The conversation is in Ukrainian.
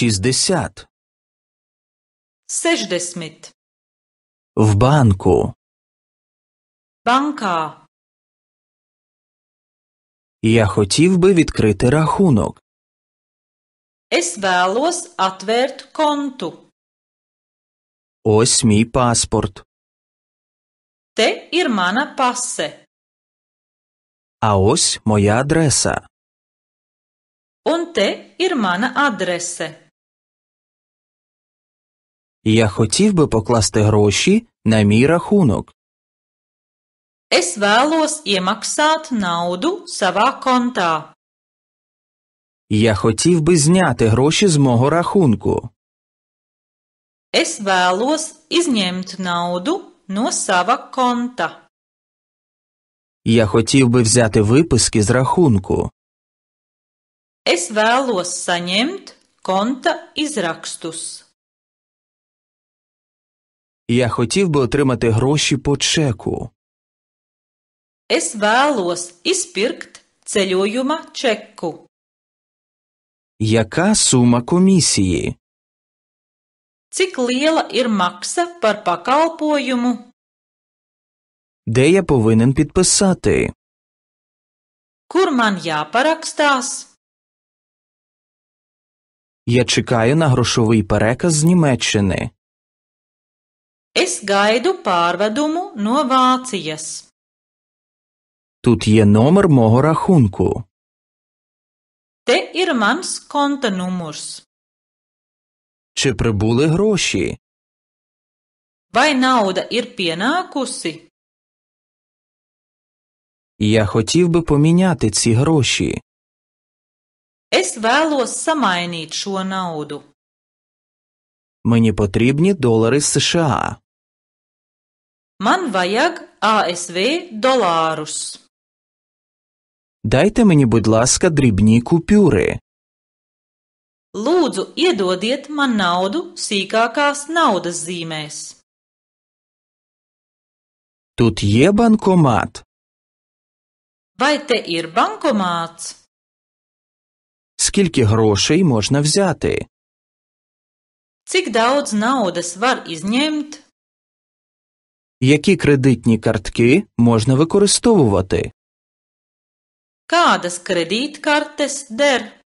60 60 В банку Банка Я хотів би відкрити рахунок. Es vēlos atvērt kontu. Ось мій паспорт. Te ir mana pase. А ось моя адреса. Un te ir mana adrese. Я хотів би покласти гроші на мій рахунок. Es vēlos iemaksāt naudu savā kontā. Я хотів би зняти гроші з мого рахунку. Es vēlos izņemt naudu no sava konta. Я хотів би взяти виписки з рахунку. Es vēlos saņemt konta izrakstus. Я хотів би отримати гроші по чеку. Es vēlos izpirkt ceļojuma čeku. Яка сума комісії? Cik liela ir maksa par pakalpojumu? Де я повинен підписати? Kur man jāparakstās? Я чекаю на грошовий переказ з Німеччини. Es gaidu pārvedumu no Vācijas. Тут є номер мого рахунку. Te ir mans konta numurs. Чи прибули гроші? Vai nauda ir pienākusi? Я хотів би поміняти ці гроші. Es vēlos samainīt šo naudu. Мені потрібні долари США. Ман ваяг АСВ доларус. Дайте мені, будь ласка, дрібні купюри. Лудзу ідодіт ман науду сікакас наудас зімес. Тут є банкомат. Vai te ir bankomāts? Скільки грошей можна взяти? Cik daudz naudas var izņemt? Які кредитні картки можна використовувати? Kādas kredītkartes der?